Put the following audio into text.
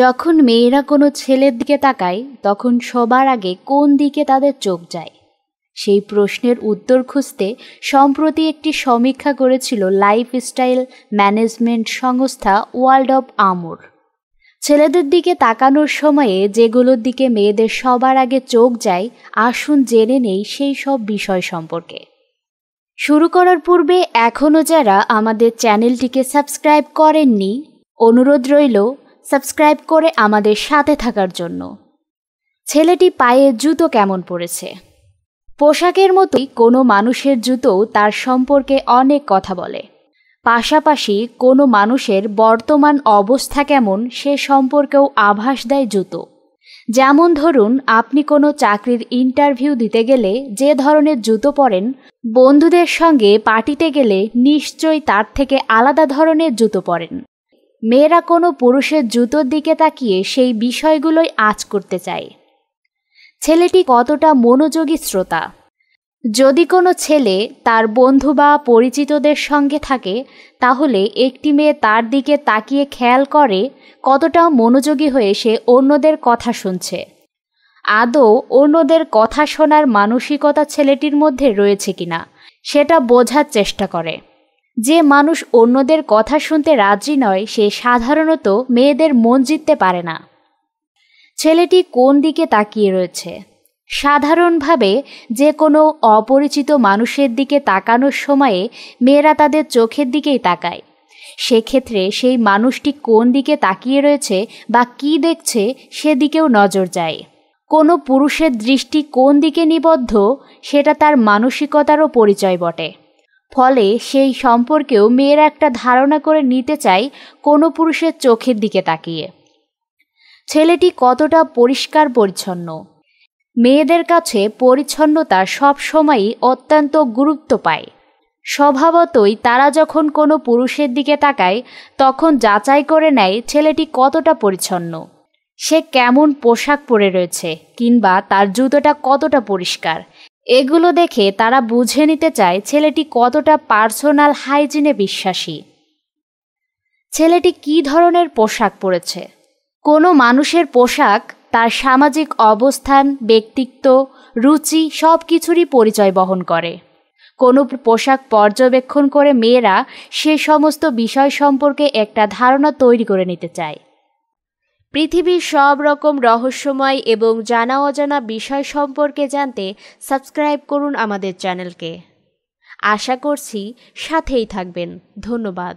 যখন মেয়েরা কোনো ছেলের দিকে তাকায় তখন সবার আগে কোন দিকে তাদের চোখ যায় সেই প্রশ্নের উত্তর খুঁজতে সম্প্রতি একটি সমীক্ষা করেছিল লাইফস্টাইল ম্যানেজমেন্ট সংস্থা ওয়ার্ল্ড অব আমর ছেলেদের দিকে তাকানোর সময়ে যেগুলোর দিকে মেয়েদের সবার আগে চোখ যায় আসুন জেনে নেই সেই সব বিষয় সম্পর্কে শুরু করার পূর্বে এখনও যারা আমাদের চ্যানেলটিকে সাবস্ক্রাইব করেননি অনুরোধ রইল সাবস্ক্রাইব করে আমাদের সাথে থাকার জন্য ছেলেটি পায়ে জুতো কেমন পড়েছে পোশাকের মতোই কোনো মানুষের জুতো তার সম্পর্কে অনেক কথা বলে পাশাপাশি কোনো মানুষের বর্তমান অবস্থা কেমন সে সম্পর্কেও আভাস দেয় জুতো যেমন ধরুন আপনি কোনো চাকরির ইন্টারভিউ দিতে গেলে যে ধরনের জুতো পরেন বন্ধুদের সঙ্গে পার্টিতে গেলে নিশ্চয়ই তার থেকে আলাদা ধরনের জুতো পরেন মেয়েরা কোনো পুরুষের জুতোর দিকে তাকিয়ে সেই বিষয়গুলোই আজ করতে চায় ছেলেটি কতটা মনোযোগী শ্রোতা যদি কোনো ছেলে তার বন্ধু বা পরিচিতদের সঙ্গে থাকে তাহলে একটি মেয়ে তার দিকে তাকিয়ে খেয়াল করে কতটা মনোযোগী হয়ে সে অন্যদের কথা শুনছে আদৌ অন্যদের কথা শোনার মানসিকতা ছেলেটির মধ্যে রয়েছে কিনা সেটা বোঝার চেষ্টা করে যে মানুষ অন্যদের কথা শুনতে রাজি নয় সে সাধারণত মেয়েদের মন জিততে পারে না ছেলেটি কোন দিকে তাকিয়ে রয়েছে সাধারণভাবে যে কোনো অপরিচিত মানুষের দিকে তাকানোর সময়ে মেয়েরা তাদের চোখের দিকেই তাকায় সেক্ষেত্রে সেই মানুষটি কোন দিকে তাকিয়ে রয়েছে বা কি দেখছে সেদিকেও নজর যায় কোনো পুরুষের দৃষ্টি কোন দিকে নিবদ্ধ সেটা তার মানসিকতারও পরিচয় বটে ফলে সেই সম্পর্কেও মেয়েরা একটা ধারণা করে নিতে চায় কোনো পুরুষের চোখের দিকে তাকিয়ে ছেলেটি কতটা পরিষ্কার পরিচ্ছন্ন মেয়েদের কাছে পরিচ্ছন্নতা সবসময়ই অত্যন্ত গুরুত্ব পায় স্বভাবতই তারা যখন কোনো পুরুষের দিকে তাকায় তখন যাচাই করে নেয় ছেলেটি কতটা পরিচ্ছন্ন সে কেমন পোশাক পরে রয়েছে কিংবা তার জুতোটা কতটা পরিষ্কার এগুলো দেখে তারা বুঝে নিতে চায় ছেলেটি কতটা পার্সোনাল হাইজিনে বিশ্বাসী ছেলেটি কি ধরনের পোশাক পরেছে কোনো মানুষের পোশাক তার সামাজিক অবস্থান ব্যক্তিত্ব রুচি সব কিছুরই পরিচয় বহন করে কোনো পোশাক পর্যবেক্ষণ করে মেয়েরা সে সমস্ত বিষয় সম্পর্কে একটা ধারণা তৈরি করে নিতে চায় পৃথিবীর সব রকম রহস্যময় এবং জানা অজানা বিষয় সম্পর্কে জানতে সাবস্ক্রাইব করুন আমাদের চ্যানেলকে আশা করছি সাথেই থাকবেন ধন্যবাদ